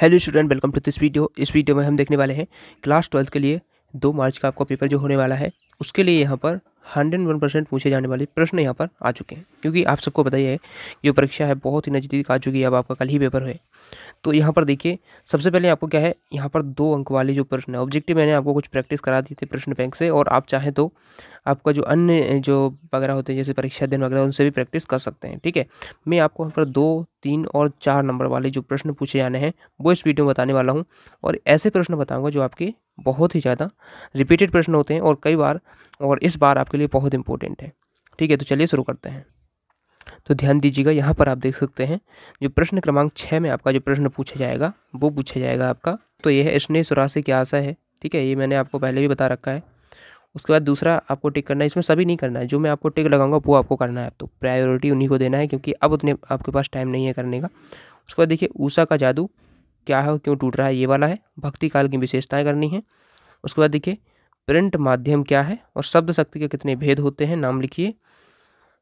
Hello student welcome to this video इस video में हम देखने वाले हैं क्लास ट्वेल्थ के लिए दो मार्च का आपका पेपर जो होने वाला है उसके लिए यहाँ पर हंड्रेड वन परसेंट पूछे जाने वाले प्रश्न यहाँ पर आ चुके हैं क्योंकि आप सबको पता ही है जो परीक्षा है बहुत ही नज़दीक आ चुकी है अब आपका कल ही पेपर है तो यहाँ पर देखिए सबसे पहले आपको क्या है यहाँ पर दो अंक वाले जो प्रश्न है ऑब्जेक्टिव मैंने आपको कुछ प्रैक्टिस करा दी थी प्रश्न बैंक से और आप चाहें तो आपका जो अन्य जो वगैरह होते हैं जैसे परीक्षा दिन वगैरह उनसे भी प्रैक्टिस कर सकते हैं ठीक है मैं आपको यहाँ पर दो तीन और चार नंबर वाले जो प्रश्न पूछे जाने हैं वो इस वीडियो में बताने वाला हूँ और ऐसे प्रश्न बताऊँगा जो आपके बहुत ही ज़्यादा रिपीटेड प्रश्न होते हैं और कई बार और इस बार आपके लिए बहुत इंपॉर्टेंट है ठीक है तो चलिए शुरू करते हैं तो ध्यान दीजिएगा यहाँ पर आप देख सकते हैं जो प्रश्न क्रमांक छः में आपका जो प्रश्न पूछा जाएगा वो पूछा जाएगा आपका तो यह है स्नेह सुरासे की आशा है ठीक है ये मैंने आपको पहले भी बता रखा है उसके बाद दूसरा आपको टिक करना है इसमें सभी नहीं करना है जो मैं आपको टिक लगाऊंगा वो आपको करना है तो प्रायोरिटी उन्हीं को देना है क्योंकि अब उतने आपके पास टाइम नहीं है करने का उसके बाद देखिए ऊषा का जादू क्या है क्यों टूट रहा है ये वाला है भक्ति काल की विशेषताएँ करनी है उसके बाद देखिए प्रिंट माध्यम क्या है और शब्द शक्ति के कितने भेद होते हैं नाम लिखिए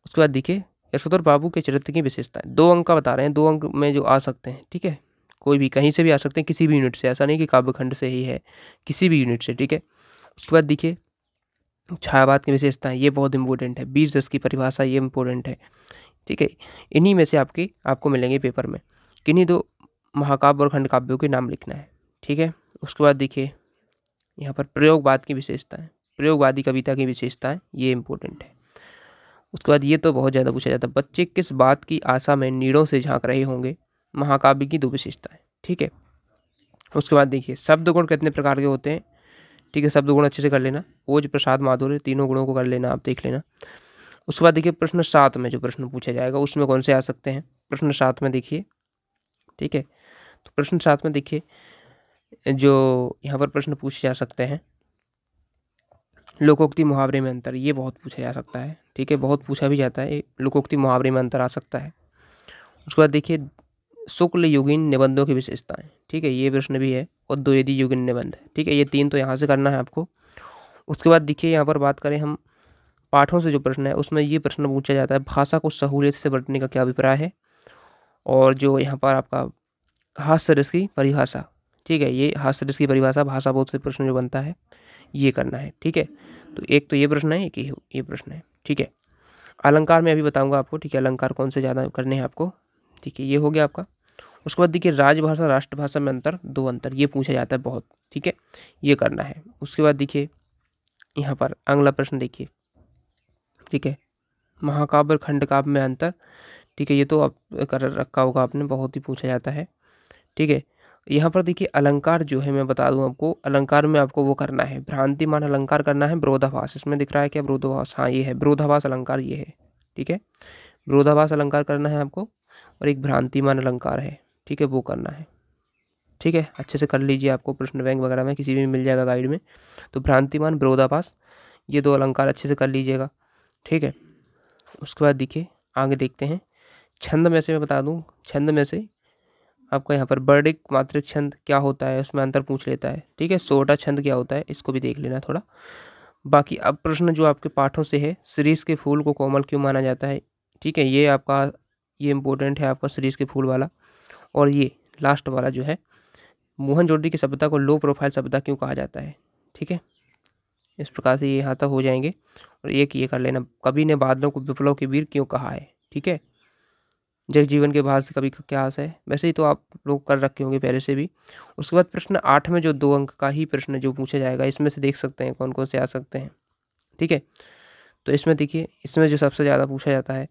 उसके बाद देखिए यशोधर बाबू के चरित्र की विशेषताएं दो अंक का बता रहे हैं दो अंक में जो आ सकते हैं ठीक है कोई भी कहीं से भी आ सकते हैं किसी भी यूनिट से ऐसा नहीं कि काव्यखंड से ही है किसी भी यूनिट से ठीक है उसके बाद देखिए छायावाद की विशेषताएं ये बहुत इंपॉर्टेंट है बीस दस की परिभाषा ये इंपॉर्टेंट है ठीक है इन्हीं में से आपके आपको मिलेंगे पेपर में किन्हीं दो महाकाव्य और खंडकाव्यों के नाम लिखना है ठीक है उसके बाद देखिए यहाँ पर प्रयोगवाद की विशेषताएँ प्रयोगवादी कविता की विशेषताएँ ये इंपॉर्टेंट है उसके बाद ये तो बहुत ज़्यादा पूछा जाता है बच्चे किस बात की आशा में नीड़ों से झांक रहे होंगे महाकाव्य की दो विशेषताएँ ठीक है उसके बाद देखिए शब्द गुण कितने प्रकार के होते हैं ठीक है शब्द गुण अच्छे से कर लेना ओज प्रसाद माधुर्य तीनों गुणों को कर लेना आप देख लेना उसके बाद देखिए प्रश्न सात में जो प्रश्न पूछा जाएगा उसमें कौन से आ सकते हैं प्रश्न सात में देखिए ठीक है तो प्रश्न साथ में देखिए जो यहाँ पर प्रश्न पूछे जा सकते हैं लोकोक्ति मुहावरे में अंतर ये बहुत पूछा जा सकता है ठीक है बहुत पूछा भी जाता है लोकोक्ति मुहावरे में अंतर आ सकता है उसके बाद देखिए शुक्ल युगिन निबंधों की विशेषताएं ठीक है ये प्रश्न भी है और द्वेदी युगिन निबंध ठीक है ये तीन तो यहाँ से करना है आपको उसके बाद देखिए यहाँ पर बात करें हम पाठों से जो प्रश्न है उसमें ये प्रश्न पूछा जाता है भाषा को सहूलियत से बरतने का क्या अभिप्राय है और जो यहाँ पर आपका हास्य रस की परिभाषा ठीक है ये हास्य रस की परिभाषा भाषा बोध से प्रश्न जो बनता है ये करना है ठीक है तो एक तो ये प्रश्न है एक ये, ये प्रश्न है ठीक है अलंकार में अभी बताऊंगा आपको ठीक है अलंकार कौन से ज़्यादा करने हैं आपको ठीक है ये हो गया आपका उसके बाद देखिए राजभाषा राष्ट्रभाषा में अंतर दो अंतर ये पूछा जाता है बहुत ठीक है ये करना है उसके बाद देखिए यहाँ पर अगला प्रश्न देखिए ठीक है महाकाव्य खंडकाव्य में अंतर ठीक है ये तो आप कर रखा होगा आपने बहुत ही पूछा जाता है ठीक है यहाँ पर देखिए अलंकार जो है मैं बता दूँ आपको अलंकार में आपको वो करना है भ्रांतिमान अलंकार करना है विरोधाभास इसमें दिख रहा है क्या विरोधाभास हाँ ये है विरोधाभास अलंकार ये है ठीक है विरोधाभास अलंकार करना है आपको और एक भ्रांतिमान अलंकार है ठीक है वो करना है ठीक है अच्छे से कर लीजिए आपको प्रश्न बैंक वगैरह में किसी भी मिल जाएगा गाइड में तो भ्रांतिमान विरोधाभास ये दो अलंकार अच्छे से कर लीजिएगा ठीक है उसके बाद देखिए आगे देखते हैं छंद में से मैं बता दूँ छंद में से आपका यहाँ पर बर्डिक मात्रिक छंद क्या होता है उसमें अंतर पूछ लेता है ठीक है सोटा छंद क्या होता है इसको भी देख लेना थोड़ा बाकी अब प्रश्न जो आपके पाठों से है सीरीज़ के फूल को कोमल क्यों माना जाता है ठीक है ये आपका ये इम्पोर्टेंट है आपका सीरीज़ के फूल वाला और ये लास्ट वाला जो है मोहन जोड़ी की सभ्यता को लो प्रोफाइल सभ्यता क्यों कहा जाता है ठीक है इस प्रकार से ये यहाँ तक हो जाएंगे और एक ये कर लेना कभी ने बादलों को विप्लव के वीर क्यों कहा है ठीक है जग जीवन के भाग से कभी का क्या आशा है वैसे ही तो आप लोग कर रखे होंगे पहले से भी उसके बाद प्रश्न आठ में जो दो अंक का ही प्रश्न जो पूछा जाएगा इसमें से देख सकते हैं कौन कौन से आ सकते हैं ठीक है तो इसमें देखिए इसमें जो सबसे ज़्यादा पूछा जाता है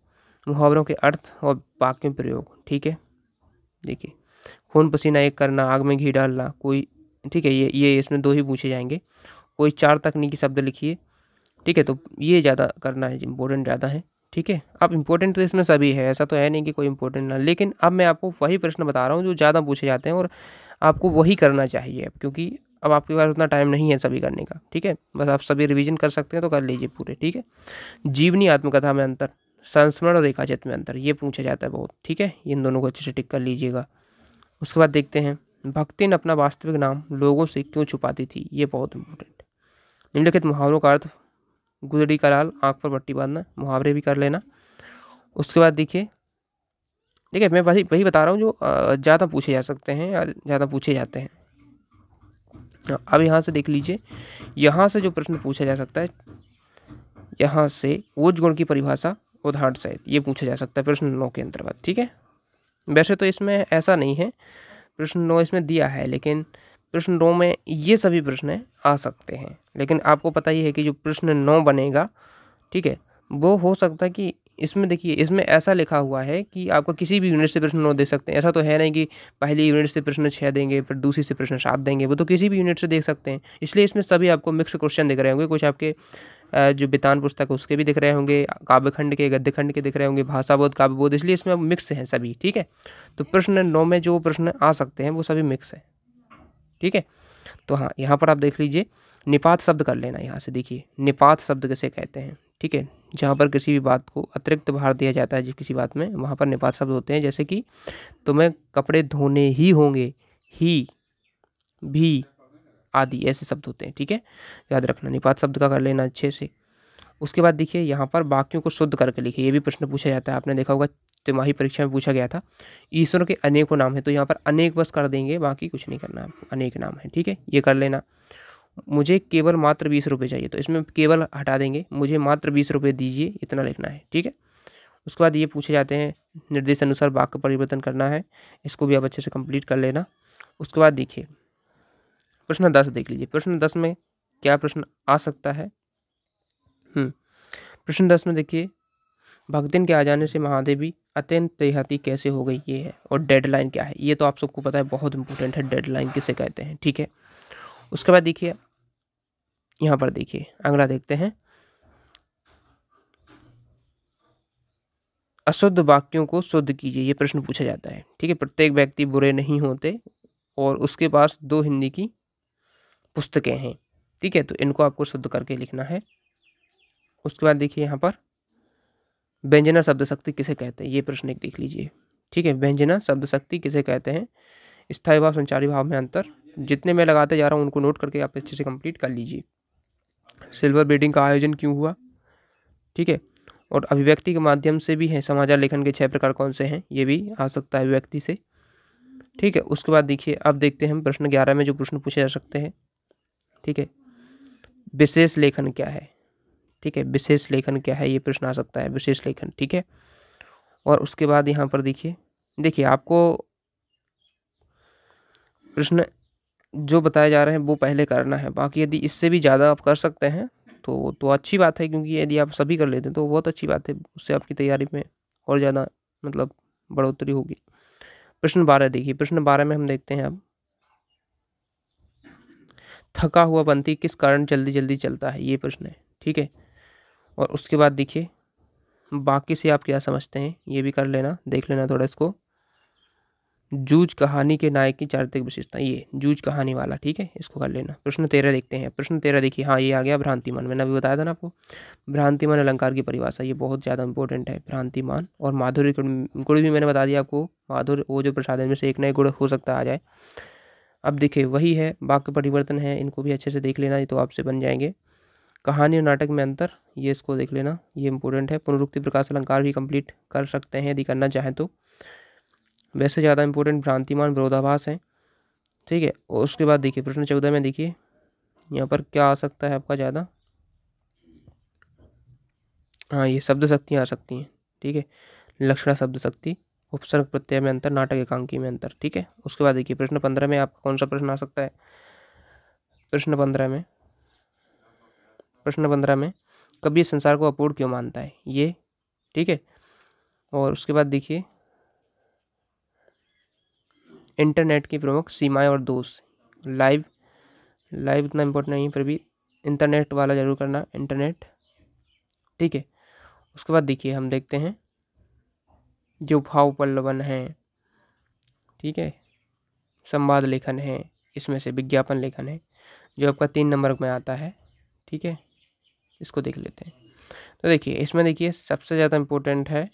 मुहावरों के अर्थ और वाक्य प्रयोग ठीक है देखिए खून पसीना एक करना आग में घी डालना कोई ठीक है ये ये इसमें दो ही पूछे जाएंगे कोई चार तकनीकी शब्द लिखिए ठीक है तो ये ज़्यादा करना है इम्पोर्टेंट ज़्यादा है ठीक है अब इम्पोर्टेंट तो इसमें सभी है ऐसा तो है नहीं कि कोई इम्पोर्टेंट ना लेकिन अब मैं आपको वही प्रश्न बता रहा हूँ जो ज़्यादा पूछे जाते हैं और आपको वही करना चाहिए क्योंकि अब आपके पास उतना टाइम नहीं है सभी करने का ठीक है बस आप सभी रिवीजन कर सकते हैं तो कर लीजिए पूरे ठीक है जीवनी आत्मकथा में अंतर संस्मरण और रेखाचित्र में अंतर ये पूछा जाता है बहुत ठीक है इन दोनों को अच्छे से टिक कर लीजिएगा उसके बाद देखते हैं भक्ति ने अपना वास्तविक नाम लोगों से क्यों छुपाती थी ये बहुत इंपॉर्टेंट निम्नलिखित मुहावरों का अर्थ गुदड़ी का लाल आँख पर पट्टी बांधना मुहावरे भी कर लेना उसके बाद देखिए ठीक है मैं वही वही बता रहा हूँ जो ज़्यादा पूछे जा सकते हैं या ज़्यादा पूछे जाते हैं हाँ, अब यहाँ से देख लीजिए यहाँ से जो प्रश्न पूछा जा सकता है यहाँ से ओज गुण की परिभाषा उदाहरण सहित ये पूछा जा सकता है प्रश्न नौ के अंतर्गत ठीक है वैसे तो इसमें ऐसा नहीं है प्रश्न नौ इसमें दिया है लेकिन प्रश्न नौ में ये सभी प्रश्न आ सकते हैं लेकिन आपको पता ही है कि जो प्रश्न नौ बनेगा ठीक है वो हो सकता है कि इसमें देखिए इसमें ऐसा लिखा हुआ है कि आपको किसी भी यूनिट से प्रश्न नौ दे सकते हैं ऐसा तो है नहीं कि पहली यूनिट से प्रश्न छः देंगे फिर दूसरी से प्रश्न सात देंगे वो तो किसी भी यूनिट से देख सकते हैं इसलिए इसमें सभी आपको मिक्स क्वेश्चन दिख रहे होंगे कुछ आपके जो बितान पुस्तक है उसके भी दिख रहे होंगे काव्यखंड के गद्यखंड के दिख रहे होंगे भाषा बोध काव्य बोध इसलिए इसमें मिक्स हैं सभी ठीक है तो प्रश्न नौ में जो प्रश्न आ सकते हैं वो सभी मिक्स हैं ठीक है तो हाँ यहाँ पर आप देख लीजिए निपात शब्द कर लेना यहाँ से देखिए निपात शब्द किसे कहते हैं ठीक है जहाँ पर किसी भी बात को अतिरिक्त भार दिया जाता है जिस किसी बात में वहाँ पर निपात शब्द होते हैं जैसे कि तुम्हें कपड़े धोने ही होंगे ही भी आदि ऐसे शब्द होते हैं ठीक है याद रखना निपात शब्द का कर लेना अच्छे से उसके बाद देखिए यहाँ पर वाक्यों को शुद्ध करके लिखिए ये भी प्रश्न पूछा जाता है आपने देखा होगा तिमाही परीक्षा में पूछा गया था ईश्वर के अनेकों नाम है तो यहाँ पर अनेक बस कर देंगे बाकी कुछ नहीं करना है अनेक नाम है ठीक है ये कर लेना मुझे केवल मात्र बीस रुपये चाहिए तो इसमें केवल हटा देंगे मुझे मात्र बीस रुपये दीजिए इतना लिखना है ठीक है उसके बाद ये पूछे जाते हैं निर्देश अनुसार वाक्य परिवर्तन करना है इसको भी आप अच्छे से कंप्लीट कर लेना उसके बाद देखिए प्रश्न दस देख लीजिए प्रश्न दस में क्या प्रश्न आ सकता है हम्म। प्रश्न दस में देखिए भगतिन के आ जाने से महादेवी अत्यंत देहाती कैसे हो गई ये है और डेडलाइन क्या है ये तो आप सबको पता है बहुत इंपॉर्टेंट है डेडलाइन किसे कहते हैं ठीक है उसके बाद देखिए यहाँ पर देखिए अगला देखते हैं अशुद्ध वाक्यों को शुद्ध कीजिए ये प्रश्न पूछा जाता है ठीक है प्रत्येक व्यक्ति बुरे नहीं होते और उसके पास दो हिंदी की पुस्तकें हैं ठीक है तो इनको आपको शुद्ध करके लिखना है उसके बाद देखिए यहाँ पर व्यंजना शब्द शक्ति किसे कहते हैं ये प्रश्न एक देख लीजिए ठीक है व्यंजना शब्द शक्ति किसे कहते हैं स्थायी भाव संचारी भाव में अंतर जितने मैं लगाते जा रहा हूँ उनको नोट करके आप अच्छे से कंप्लीट कर लीजिए सिल्वर ब्रीडिंग का आयोजन क्यों हुआ ठीक है और अभिव्यक्ति के माध्यम से भी है समाचार लेखन के छह प्रकार कौन से हैं ये भी आ सकता है अभिव्यक्ति से ठीक है उसके बाद देखिए अब देखते हैं प्रश्न ग्यारह में जो प्रश्न पूछे जा सकते हैं ठीक है विशेष लेखन क्या है ठीक है विशेष लेखन क्या है ये प्रश्न आ सकता है विशेष लेखन ठीक है और उसके बाद यहाँ पर देखिए देखिए आपको प्रश्न जो बताए जा रहे हैं वो पहले करना है बाकी यदि इससे भी ज़्यादा आप कर सकते हैं तो तो अच्छी बात है क्योंकि यदि आप सभी कर लेते हैं तो बहुत अच्छी बात है उससे आपकी तैयारी में और ज़्यादा मतलब बढ़ोतरी होगी प्रश्न बारह देखिए प्रश्न बारह में हम देखते हैं अब थका हुआ बंती किस कारण जल्दी जल्दी चलता है ये प्रश्न है ठीक है और उसके बाद देखिए बाकी से आप क्या समझते हैं ये भी कर लेना देख लेना थोड़ा इसको जूझ कहानी के नायक की चारित्रिक विशेषता ये जूझ कहानी वाला ठीक है इसको कर लेना प्रश्न तेरह देखते हैं प्रश्न तेरह देखिए हाँ ये आ गया भ्रांतिमान मैंने अभी बताया था ना आपको भ्रांतिमान अलंकार की परिभाषा ये बहुत ज़्यादा इंपॉर्टेंट है भ्रांतिमान और माधुरी गुण भी मैंने बता दिया आपको माधुर्य वो जो प्रसाद में से एक नए गुण हो सकता आ जाए अब देखिए वही है वाक्य परिवर्तन है इनको भी अच्छे से देख लेना ये तो आपसे बन जाएंगे कहानी और नाटक में अंतर ये इसको देख लेना ये इंपॉर्टेंट है पुनरुक्ति प्रकाश अलंकार भी कंप्लीट कर सकते हैं यदि करना चाहें तो वैसे ज़्यादा इंपॉर्टेंट भ्रांतिमान विरोधाभास हैं ठीक है और उसके बाद देखिए प्रश्न चौदह में देखिए यहाँ पर क्या आ सकता है आपका ज़्यादा हाँ ये शब्द शक्तियाँ आ सकती हैं ठीक है लक्षणा शब्द शक्ति उपसर्ग प्रत्यय में अंतर नाटक एकांकी में अंतर ठीक है उसके बाद देखिए प्रश्न पंद्रह में आपका कौन सा प्रश्न आ सकता है प्रश्न पंद्रह में प्रश्न पंद्रह में कभी संसार को अपूर्ण क्यों मानता है ये ठीक है और उसके बाद देखिए इंटरनेट की प्रमुख सीमाएं और दोष लाइव लाइव इतना इम्पोर्टेंट नहीं है फिर भी इंटरनेट वाला ज़रूर करना इंटरनेट ठीक है उसके बाद देखिए हम देखते हैं जो भाव पल्लवन है ठीक है संवाद लेखन है इसमें से विज्ञापन लेखन है जो आपका तीन नंबर में आता है ठीक है इसको देख लेते हैं तो देखिए इसमें देखिए सबसे ज़्यादा इम्पोर्टेंट है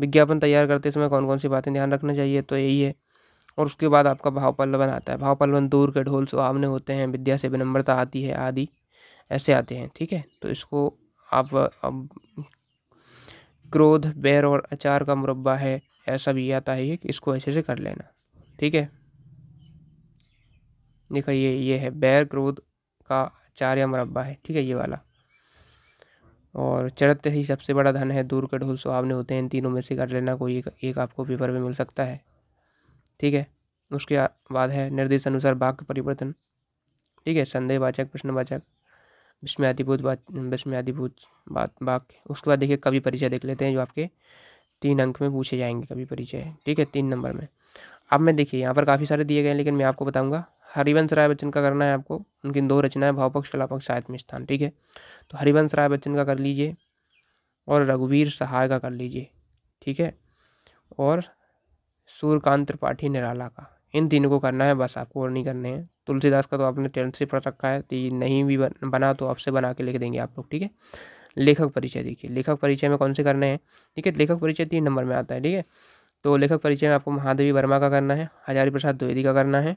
विज्ञापन तैयार करते समय कौन कौन सी बातें ध्यान रखना चाहिए तो यही है और उसके बाद आपका भाव पल्लवन आता है भाव पल्लवन दूर के ढोल सुहावने होते हैं विद्या से विनम्रता आती है आदि ऐसे आते हैं ठीक है तो इसको आप अब क्रोध बैर और अचार का मुरबा है ऐसा भी आता है ये कि इसको ऐसे से कर लेना ठीक है देखा ये ये है बैर क्रोध का चार या मुरबा है ठीक है ये वाला और चरित्र ही सबसे बड़ा धन है दूर का ढोल सुहावने होते हैं इन तीनों में से कर लेना कोई एक, एक आपको पेपर में मिल सकता है ठीक है उसके बाद है निर्देश अनुसार वाक्य परिवर्तन ठीक है संदेहवाचक प्रश्नवाचक विस्मयादिभूत बात विस्मयादिभूत बात वाक्य उसके बाद देखिए कवि परिचय देख लेते हैं जो आपके तीन अंक में पूछे जाएंगे कवि परिचय ठीक है तीन नंबर में अब मैं देखिए यहाँ पर काफ़ी सारे दिए गए हैं लेकिन मैं आपको बताऊँगा हरिवंश राय बच्चन का करना है आपको उनकी दो रचनाएं भावपक्ष कलापक्ष आत्म स्थान ठीक है तो हरिवंश राय बच्चन का कर लीजिए और रघुवीर सहाय का कर लीजिए ठीक है और सूर्यकांत त्रिपाठी निराला का इन तीनों को करना है बस आपको और नहीं करने हैं तुलसीदास का तो आपने टेंथ से पढ़ रखा है तो नहीं भी बना तो आपसे बना के लिख देंगे आप लोग ठीक है लेखक परिचय देखिए लेखक परिचय में कौन से करने हैं ठीक है लेखक परिचय तीन नंबर में आता है ठीक है तो लेखक परिचय में आपको महादेवी वर्मा का करना है हजारी प्रसाद द्विवेदी का करना है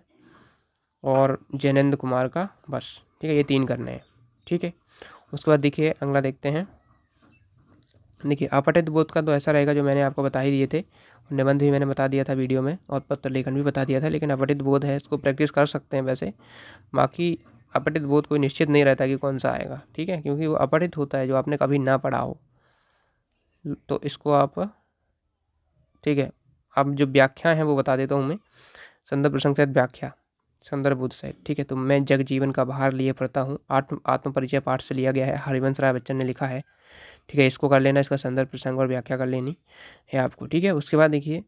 और जैनेन्द्र कुमार का बस ठीक है ये तीन करने हैं ठीक है उसके बाद देखिए अगला देखते हैं देखिए अपटित बोध का तो ऐसा रहेगा जो मैंने आपको बता ही दिए थे निबंध भी मैंने बता दिया था वीडियो में और पत्र लेखन भी बता दिया था लेकिन अपठित बोध है इसको प्रैक्टिस कर सकते हैं वैसे बाकी अपटित बोध कोई निश्चित नहीं रहता कि कौन सा आएगा ठीक है क्योंकि वो अपठित होता है जो आपने कभी ना पढ़ा हो तो इसको आप ठीक है आप जो व्याख्या है वो बता देता हूँ मैं संदर्भ प्रसंग व्याख्या संदर्भ बुद्ध ठीक है तो मैं जग जीवन का भार लिए पढ़ता हूँ आत्म आत्मपरिचय पाठ से लिया गया है हरिवंश राय बच्चन ने लिखा है ठीक है इसको कर लेना इसका संदर्भ प्रसंग और व्याख्या कर लेनी है आपको ठीक है उसके बाद देखिए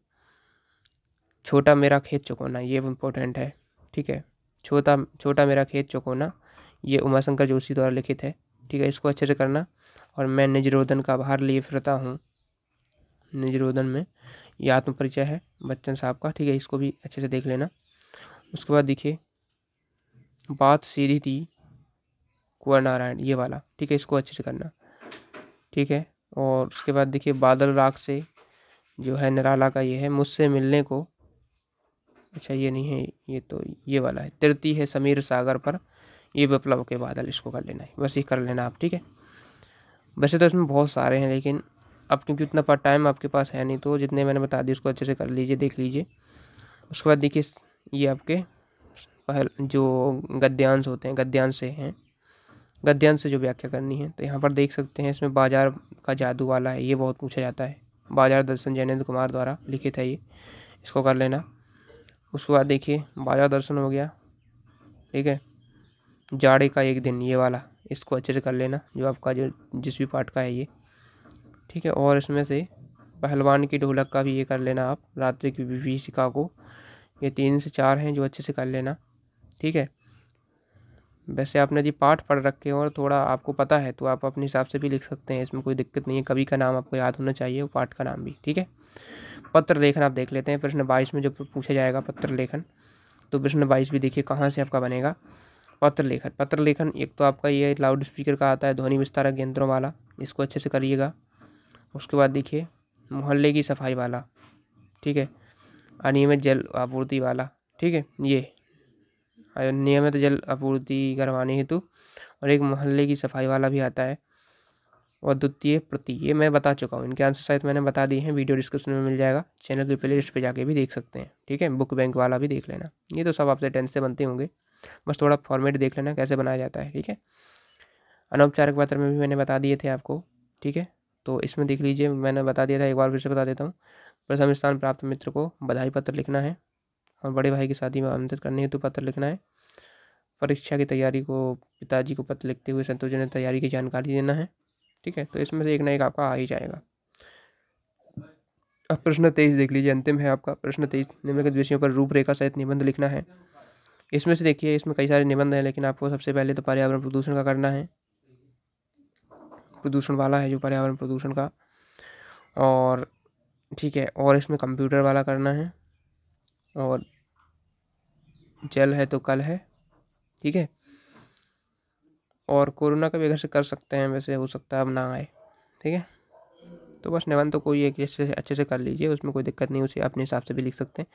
छोटा मेरा खेत चुकोना ये इम्पोर्टेंट है ठीक है छोटा छोटा मेरा खेत चुकोना ये उमाशंकर जोशी द्वारा लिखित है ठीक है इसको अच्छे से करना और मैं निजरोधन का भार लिए फिरता हूँ निजरोधन में ये आत्मपरिचय है बच्चन साहब का ठीक है इसको भी अच्छे से देख लेना उसके बाद देखिए बात सीधी थी कुंवर नारायण ये वाला ठीक है इसको अच्छे से करना ठीक है और उसके बाद देखिए बादल राग से जो है निराला का ये है मुझसे मिलने को अच्छा ये नहीं है ये तो ये वाला है तिरती है समीर सागर पर ये विप्लव के बादल इसको कर लेना है बस ये कर लेना आप ठीक है वैसे तो इसमें बहुत सारे हैं लेकिन अब क्योंकि उतना पर टाइम आपके पास है नहीं तो जितने मैंने बता दिए उसको अच्छे से कर लीजिए देख लीजिए उसके बाद देखिए ये आपके पहल जो गद्यांश होते हैं गद्यांश से हैं गद्यांश से जो व्याख्या करनी है तो यहाँ पर देख सकते हैं इसमें बाजार का जादू वाला है ये बहुत पूछा जाता है बाजार दर्शन जैनेन्द्र कुमार द्वारा लिखित है ये इसको कर लेना उसके बाद देखिए बाजार दर्शन हो गया ठीक है जाड़े का एक दिन ये वाला इसको अच्छे से कर लेना जो आपका जो जिस भी पार्ट का है ये ठीक है और इसमें से पहलवान की ढोलक का भी ये कर लेना आप रात्रि की विभीषिका को ये तीन से चार हैं जो अच्छे से कर लेना ठीक है वैसे आपने जी पाठ पढ़ रखे हो और थोड़ा आपको पता है तो आप अपने हिसाब से भी लिख सकते हैं इसमें कोई दिक्कत नहीं है कभी का नाम आपको याद होना चाहिए वो पाठ का नाम भी ठीक है पत्र लेखन आप देख लेते हैं प्रश्न बाईस में जो पूछा जाएगा पत्र लेखन तो प्रश्न बाईस भी देखिए कहाँ से आपका बनेगा पत्र लेखन पत्र लेखन एक तो आपका ये लाउड स्पीकर का आता है ध्वनि विस्तारक यंत्रों वाला इसको अच्छे से करिएगा उसके बाद देखिए मोहल्ले की सफाई वाला ठीक है अनियमित जल आपूर्ति वाला ठीक है ये नियमित जल आपूर्ति करवाने हेतु और एक मोहल्ले की सफाई वाला भी आता है और द्वितीय प्रति ये मैं बता चुका हूँ इनके आंसर शायद मैंने बता दिए हैं वीडियो डिस्क्रिप्शन में मिल जाएगा चैनल के प्ले लिस्ट पर जाके भी देख सकते हैं ठीक है बुक बैंक वाला भी देख लेना ये तो सब आपसे टेंथ से बनते होंगे बस थोड़ा फॉर्मेट देख लेना कैसे बनाया जाता है ठीक है अनौपचारिक पत्र में भी मैंने बता दिए थे आपको ठीक है तो इसमें देख लीजिए मैंने बता दिया था एक बार फिर से बता देता हूँ प्रथम स्थान प्राप्त मित्र को बधाई पत्र लिखना है और बड़े भाई की शादी में आमंत्रित करने हेतु पत्र लिखना है परीक्षा की तैयारी को पिताजी को पत्र लिखते हुए संतोषजनक तैयारी की जानकारी देना है ठीक है तो इसमें से एक ना एक आपका आ ही जाएगा अब प्रश्न तेईस देख लीजिए अंतिम है आपका प्रश्न तेईस निम्नलिखित विषयों पर रूपरेखा सहित निबंध लिखना है इसमें से देखिए इसमें कई सारे निबंध हैं लेकिन आपको सबसे पहले तो पर्यावरण प्रदूषण का करना है प्रदूषण वाला है जो पर्यावरण प्रदूषण का और ठीक है और इसमें कंप्यूटर वाला करना है और जल है तो कल है ठीक है और कोरोना का भी अगर से कर सकते हैं वैसे हो सकता है अब ना आए ठीक है तो बस निबंध तो कोई एक जैसे अच्छे से कर लीजिए उसमें कोई दिक्कत नहीं उसे अपने हिसाब से भी लिख सकते हैं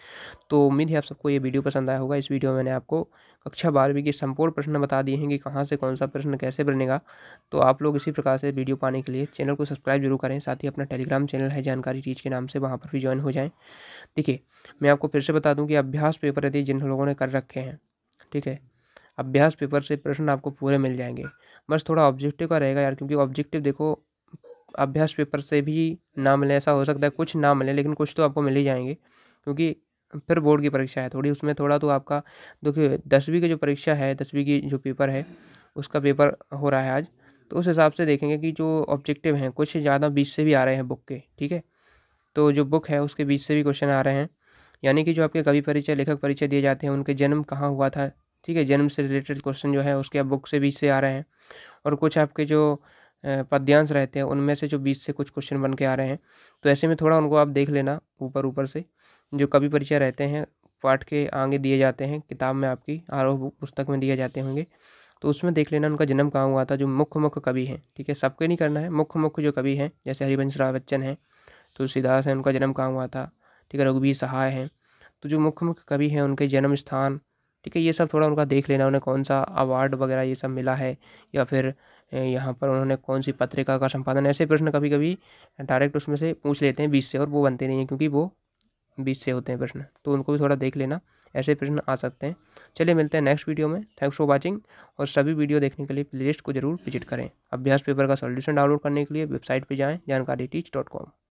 तो उम्मीद है आप सबको ये वीडियो पसंद आया होगा इस वीडियो में मैंने आपको कक्षा बारहवीं के संपूर्ण प्रश्न बता दिए हैं कि कहाँ से कौन सा प्रश्न कैसे बनेगा तो आप लोग इसी प्रकार से वीडियो पाने के लिए चैनल को सब्सक्राइब जरूर करें साथ ही अपना टेलीग्राम चैनल है जानकारी टीच के नाम से वहाँ पर भी ज्वाइन हो जाएँ देखिए मैं आपको फिर से बता दूँ कि अभ्यास पेपर यदि जिन लोगों ने कर रखे हैं ठीक है अभ्यास पेपर से प्रश्न आपको पूरे मिल जाएंगे बस थोड़ा ऑब्जेक्टिव का रहेगा यार क्योंकि ऑब्जेक्टिव देखो अभ्यास पेपर से भी ना मिले ऐसा हो सकता है कुछ ना मिले लेकिन कुछ तो आपको मिल ही जाएंगे क्योंकि फिर बोर्ड की परीक्षा है थोड़ी उसमें थोड़ा तो आपका देखिए दसवीं की जो परीक्षा है दसवीं की जो पेपर है उसका पेपर हो रहा है आज तो उस हिसाब से देखेंगे कि जो ऑब्जेक्टिव हैं कुछ ज़्यादा बीच से भी आ रहे हैं बुक के ठीक है तो जो बुक है उसके बीच से भी क्वेश्चन आ रहे हैं यानी कि जो आपके कवि परिचय लेखक परिचय दिए जाते हैं उनके जन्म कहाँ हुआ था ठीक है जन्म से रिलेटेड क्वेश्चन जो है उसके आप बुक से बीच से आ रहे हैं और कुछ आपके जो पद्यांश रहते हैं उनमें से जो बीच से कुछ क्वेश्चन बन के आ रहे हैं तो ऐसे में थोड़ा उनको आप देख लेना ऊपर ऊपर से जो कवि परिचय रहते हैं पाठ के आगे दिए जाते हैं किताब में आपकी आरोह पुस्तक में दिए जाते होंगे तो उसमें देख लेना उनका जन्म कहाँ हुआ था जो मुख्य मुख्य कवि हैं ठीक है सबके नहीं करना है मुख्य मुख्य जो कवि हैं जैसे हरिवंश राय बच्चन हैं तुलसीदास तो हैं उनका जन्म कहाँ हुआ था ठीक है रघुवीर सहाय हैं तो जो मुख्य मुख्य कवि हैं उनके जन्म स्थान ठीक है ये सब थोड़ा उनका देख लेना उन्हें कौन सा अवार्ड वगैरह ये सब मिला है या फिर यहाँ पर उन्होंने कौन सी पत्रिका का संपादन ऐसे प्रश्न कभी कभी डायरेक्ट उसमें से पूछ लेते हैं बीस से और वो बनते नहीं हैं क्योंकि वो बीस से होते हैं प्रश्न तो उनको भी थोड़ा देख लेना ऐसे प्रश्न आ सकते हैं चलिए मिलते हैं नेक्स्ट वीडियो में थैंक्स फॉर वॉचिंग और सभी वीडियो देखने के लिए प्ले को जरूर विजिट करें अभ्यास पेपर का सोल्यूशन डाउनलोड करने के लिए वेबसाइट पर जाएँ जानकारी टीच डॉट कॉम